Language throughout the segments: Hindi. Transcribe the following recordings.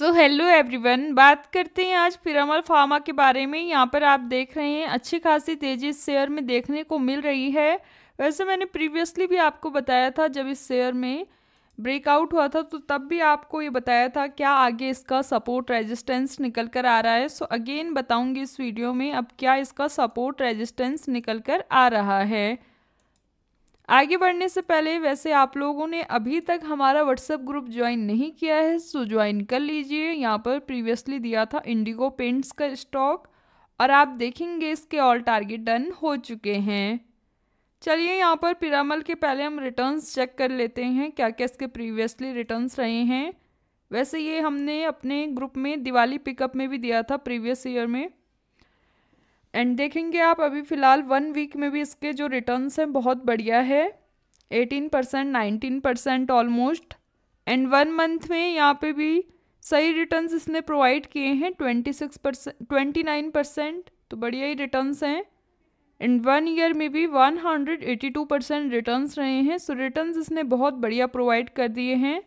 सो हेलो एवरीवन बात करते हैं आज पिरामल फार्मा के बारे में यहाँ पर आप देख रहे हैं अच्छी खासी तेज़ी इस शेयर में देखने को मिल रही है वैसे मैंने प्रीवियसली भी आपको बताया था जब इस शेयर में ब्रेकआउट हुआ था तो तब भी आपको ये बताया था क्या आगे इसका सपोर्ट रेजिस्टेंस निकल कर आ रहा है सो अगेन बताऊंगी इस वीडियो में अब क्या इसका सपोर्ट रेजिस्टेंस निकल कर आ रहा है आगे बढ़ने से पहले वैसे आप लोगों ने अभी तक हमारा व्हाट्सएप ग्रुप ज्वाइन नहीं किया है सो ज्वाइन कर लीजिए यहाँ पर प्रीवियसली दिया था इंडिगो पेंट्स का स्टॉक और आप देखेंगे इसके ऑल टारगेट डन हो चुके हैं चलिए यहाँ पर पिरामल के पहले हम रिटर्न्स चेक कर लेते हैं क्या क्या इसके प्रीवियसली रिटर्न्स रहे हैं वैसे ये हमने अपने ग्रुप में दिवाली पिकअप में भी दिया था प्रीवियस ईयर में एंड देखेंगे आप अभी फ़िलहाल वन वीक में भी इसके जो रिटर्न्स हैं बहुत बढ़िया है eighteen percent nineteen percent almost and one month में यहाँ पे भी सही रिटर्न्स इसने प्रोवाइड किए हैं twenty six percent twenty nine percent तो बढ़िया ही रिटर्न्स हैं एंड वन ईयर में भी one hundred eighty two percent return रहे हैं सो so रिटर्न्स इसने बहुत बढ़िया प्रोवाइड कर दिए हैं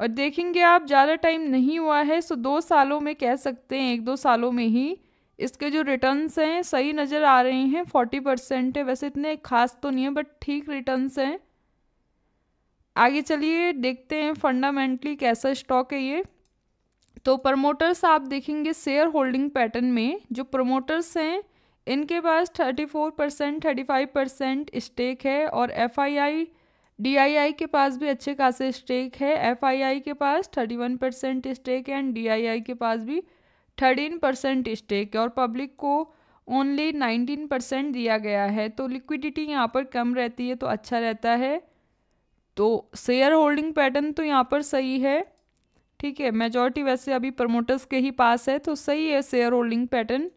और देखेंगे आप ज़्यादा टाइम नहीं हुआ है सो दो सालों में कह सकते हैं एक दो सालों में ही इसके जो रिटर्न्स हैं सही नज़र आ रहे हैं फोर्टी परसेंट है वैसे इतने खास तो नहीं है बट ठीक रिटर्न्स हैं आगे चलिए देखते हैं फंडामेंटली कैसा स्टॉक है ये तो प्रमोटर्स आप देखेंगे शेयर होल्डिंग पैटर्न में जो प्रमोटर्स हैं इनके पास thirty four percent thirty five percent stake है और F I I D I I के पास भी अच्छे खासे स्टेक है एफ आई आई के पास थर्टी वन परसेंट स्टेक है एंड डी आई आई के पास भी थर्टीन परसेंट स्टेक और पब्लिक को ओनली नाइनटीन परसेंट दिया गया है तो लिक्विडिटी यहाँ पर कम रहती है तो अच्छा रहता है तो शेयर होल्डिंग पैटर्न तो यहाँ पर सही है ठीक है मेजॉरिटी वैसे अभी प्रमोटर्स के ही पास है तो सही है shareholding pattern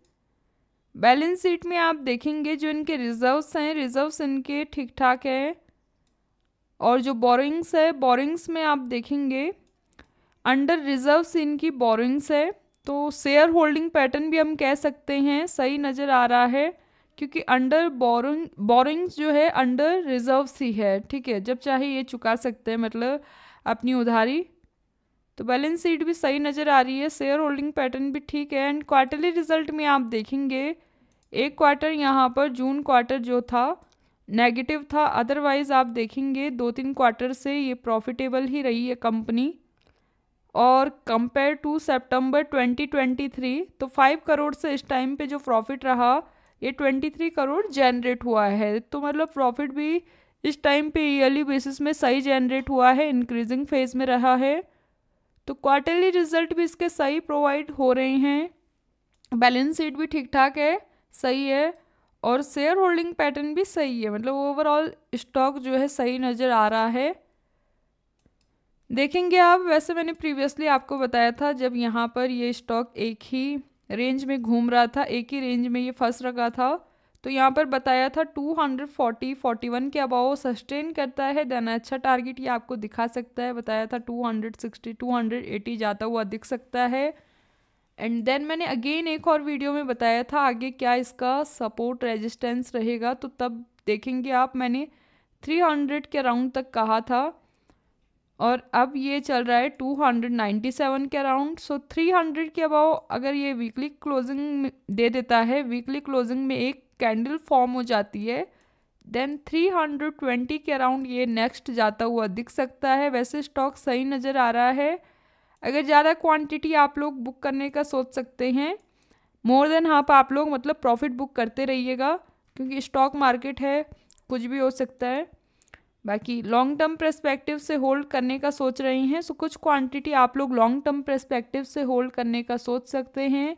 balance sheet में आप देखेंगे जो इनके रिजर्व्स हैं रिजर्व्स इनके ठीक ठाक हैं और जो बोरिंग्स है बोरिंग्स में आप देखेंगे अंडर रिजर्व्स इनकी बोरिंग्स है तो शेयर होल्डिंग पैटर्न भी हम कह सकते हैं सही नज़र आ रहा है क्योंकि अंडर बोरिंग बोरिंग्स जो है अंडर रिजर्व सी है ठीक है जब चाहे ये चुका सकते हैं मतलब अपनी उधारी तो बैलेंस शीट भी सही नज़र आ रही है शेयर होल्डिंग पैटर्न भी ठीक है एंड क्वार्टरली रिजल्ट में आप देखेंगे एक क्वार्टर यहाँ पर जून क्वार्टर जो था नेगेटिव था अदरवाइज़ आप देखेंगे दो तीन क्वार्टर से ये प्रॉफिटेबल ही रही है कंपनी और कंपेयर टू सितंबर 2023 तो 5 करोड़ से इस टाइम पे जो प्रॉफिट रहा ये 23 करोड़ जनरेट हुआ है तो मतलब प्रॉफिट भी इस टाइम पे ईयरली बेसिस में सही जनरेट हुआ है इंक्रीजिंग फेज में रहा है तो क्वार्टरली रिजल्ट भी इसके सही प्रोवाइड हो रहे हैं बैलेंस शीट भी ठीक ठाक है सही है और शेयर होल्डिंग पैटर्न भी सही है मतलब ओवरऑल स्टॉक जो है सही नज़र आ रहा है देखेंगे आप वैसे मैंने प्रीवियसली आपको बताया था जब यहाँ पर ये स्टॉक एक ही रेंज में घूम रहा था एक ही रेंज में ये फंस रखा था तो यहाँ पर बताया था 240 41 के अबाव सस्टेन करता है देन अच्छा टारगेट ये आपको दिखा सकता है बताया था 260 280 जाता हुआ दिख सकता है एंड देन मैंने अगेन एक और वीडियो में बताया था आगे क्या इसका सपोर्ट रेजिस्टेंस रहेगा तो तब देखेंगे आप मैंने 300 के राउंड तक कहा था और अब ये चल रहा है 297 के अराउंड सो 300 के अबाव अगर ये वीकली क्लोजिंग दे देता है वीकली क्लोजिंग में एक कैंडल फॉर्म हो जाती है देन 320 के अराउंड ये नेक्स्ट जाता हुआ दिख सकता है वैसे स्टॉक सही नज़र आ रहा है अगर ज़्यादा क्वांटिटी आप लोग बुक करने का सोच सकते हैं मोर देन हाफ आप लोग मतलब प्रॉफिट बुक करते रहिएगा क्योंकि स्टॉक मार्केट है कुछ भी हो सकता है बाकी लॉन्ग टर्म प्रस्पेक्टिव से होल्ड करने का सोच रहे हैं सो कुछ क्वांटिटी आप लोग लॉन्ग टर्म प्रस्पेक्टिव से होल्ड करने का सोच सकते हैं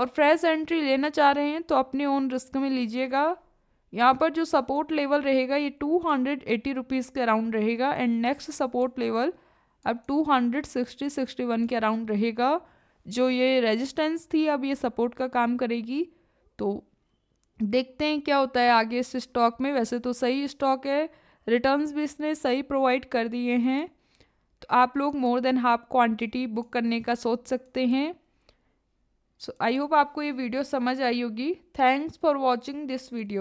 और फ्रेश एंट्री लेना चाह रहे हैं तो अपने ओन रिस्क में लीजिएगा यहाँ पर जो सपोर्ट लेवल रहेगा ये टू हंड्रेड एटी रुपीज़ के अराउंड रहेगा एंड नेक्स्ट सपोर्ट लेवल अब two hundred sixty sixty one के अराउंड रहेगा जो ये रेजिस्टेंस थी अब ये सपोर्ट का काम करेगी तो देखते हैं क्या होता है आगे इस स्टॉक में वैसे तो सही स्टॉक है रिटर्न्स भी इसने सही प्रोवाइड कर दिए हैं तो आप लोग more than half quantity book करने का सोच सकते हैं सो आई होप आपको ये वीडियो समझ आई होगी thanks for watching this video